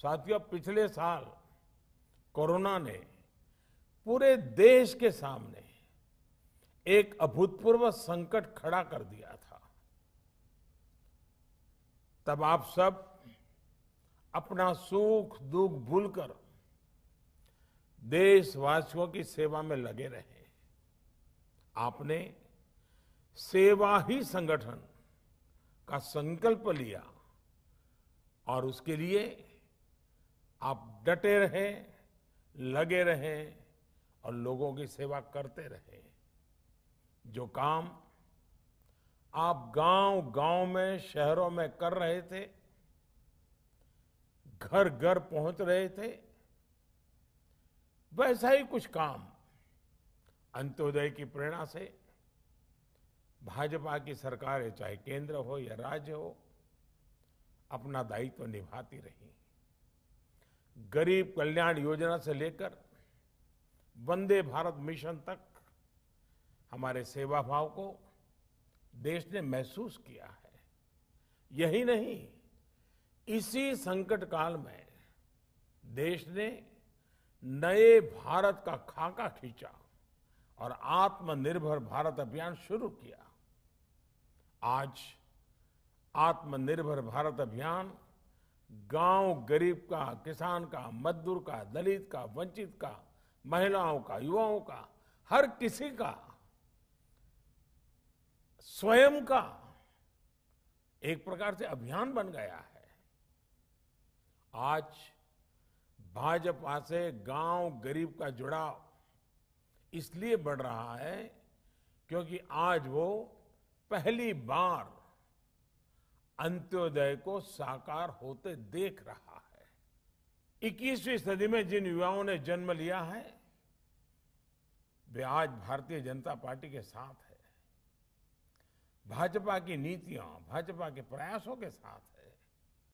साथियों पिछले साल कोरोना ने पूरे देश के सामने एक अभूतपूर्व संकट खड़ा कर दिया था तब आप सब अपना सुख दुख भूलकर देशवासियों की सेवा में लगे रहे आपने सेवा ही संगठन का संकल्प लिया और उसके लिए आप डटे रहें लगे रहें और लोगों की सेवा करते रहे जो काम आप गांव गांव में शहरों में कर रहे थे घर घर पहुंच रहे थे वैसा ही कुछ काम अंत्योदय की प्रेरणा से भाजपा की सरकारें चाहे केंद्र हो या राज्य हो अपना दायित्व तो निभाती रही गरीब कल्याण योजना से लेकर वंदे भारत मिशन तक हमारे सेवा भाव को देश ने महसूस किया है यही नहीं इसी संकट काल में देश ने नए भारत का खाका खींचा और आत्मनिर्भर भारत अभियान शुरू किया आज आत्मनिर्भर भारत अभियान गांव गरीब का किसान का मजदूर का दलित का वंचित का महिलाओं का युवाओं का हर किसी का स्वयं का एक प्रकार से अभियान बन गया है आज भाजपा से गांव गरीब का जुड़ाव इसलिए बढ़ रहा है क्योंकि आज वो पहली बार अंत्योदय को साकार होते देख रहा है 21वीं सदी में जिन युवाओं ने जन्म लिया है वे आज भारतीय जनता पार्टी के साथ है भाजपा की नीतियां भाजपा के प्रयासों के साथ है